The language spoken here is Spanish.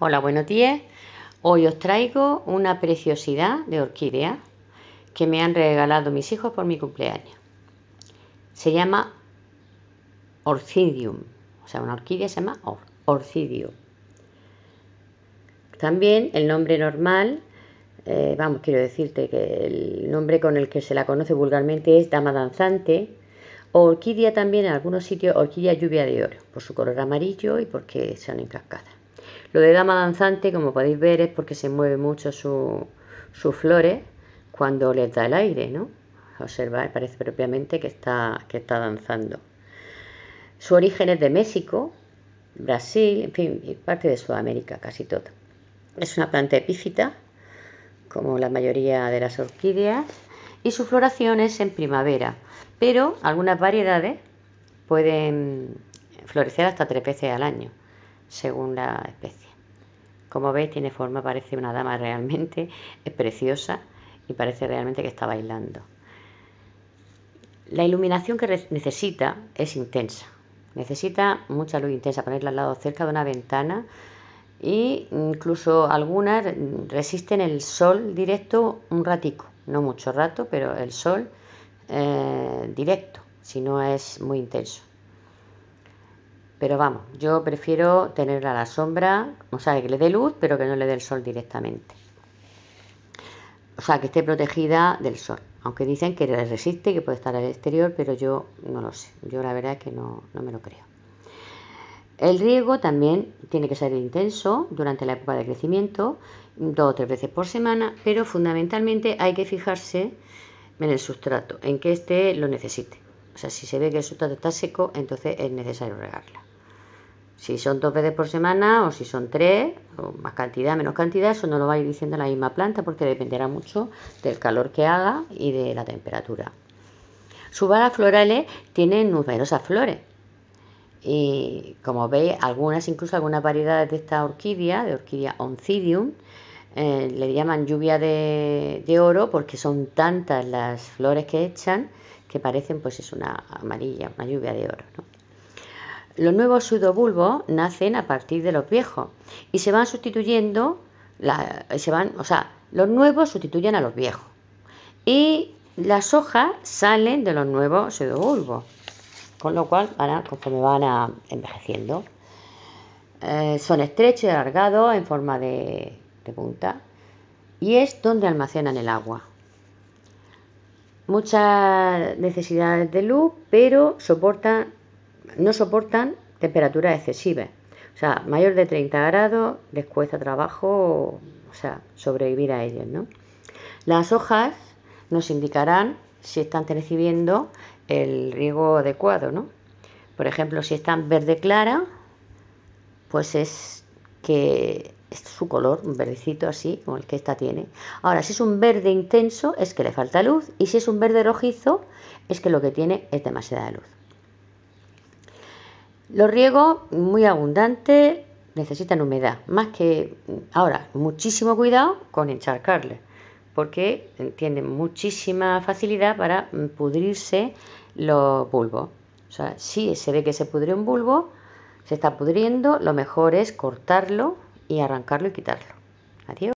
Hola, buenos días. Hoy os traigo una preciosidad de orquídea que me han regalado mis hijos por mi cumpleaños. Se llama Orcidium. O sea, una orquídea se llama Orcidium. También el nombre normal, eh, vamos, quiero decirte que el nombre con el que se la conoce vulgarmente es dama danzante. O orquídea también en algunos sitios, orquídea lluvia de oro, por su color amarillo y porque son encascadas. Lo de dama danzante, como podéis ver, es porque se mueve mucho su, sus flores cuando les da el aire, ¿no? observa parece propiamente que está, que está danzando. Su origen es de México, Brasil, en fin, y parte de Sudamérica, casi todo. Es una planta epífita, como la mayoría de las orquídeas, y su floración es en primavera, pero algunas variedades pueden florecer hasta tres veces al año, según la especie. Como veis tiene forma, parece una dama realmente, es preciosa y parece realmente que está bailando. La iluminación que necesita es intensa, necesita mucha luz intensa, ponerla al lado cerca de una ventana e incluso algunas resisten el sol directo un ratico, no mucho rato, pero el sol eh, directo, si no es muy intenso. Pero vamos, yo prefiero tenerla a la sombra, o sea, que le dé luz, pero que no le dé el sol directamente. O sea, que esté protegida del sol. Aunque dicen que resiste, que puede estar al exterior, pero yo no lo sé. Yo la verdad es que no, no me lo creo. El riego también tiene que ser intenso durante la época de crecimiento, dos o tres veces por semana, pero fundamentalmente hay que fijarse en el sustrato, en que éste lo necesite. O sea, si se ve que el sustrato está seco, entonces es necesario regarla. Si son dos veces por semana o si son tres, o más cantidad, menos cantidad, eso no lo va a ir diciendo la misma planta porque dependerá mucho del calor que haga y de la temperatura. su balas florales tienen numerosas flores. Y como veis, algunas, incluso algunas variedades de esta orquídea, de orquídea oncidium, eh, le llaman lluvia de, de, oro porque son tantas las flores que echan que parecen, pues es una amarilla, una lluvia de oro. ¿no? Los nuevos pseudobulbos nacen a partir de los viejos y se van sustituyendo, o sea, los nuevos sustituyen a los viejos. Y las hojas salen de los nuevos pseudobulbos, con lo cual van conforme van a, envejeciendo. Eh, son estrechos y alargados en forma de, de punta y es donde almacenan el agua muchas necesidades de luz, pero soportan no soportan temperaturas excesivas. O sea, mayor de 30 grados les cuesta trabajo, o sea, sobrevivir a ellos, Las hojas nos indicarán si están recibiendo el riego adecuado, ¿no? Por ejemplo, si están verde clara, pues es que es su color, un verdecito así, como el que esta tiene. Ahora, si es un verde intenso, es que le falta luz, y si es un verde rojizo, es que lo que tiene es demasiada luz. Los riegos muy abundantes necesitan humedad, más que ahora, muchísimo cuidado con encharcarles, porque tienen muchísima facilidad para pudrirse los bulbos. O sea, si se ve que se pudrió un bulbo, se está pudriendo, lo mejor es cortarlo y arrancarlo y quitarlo. Adiós.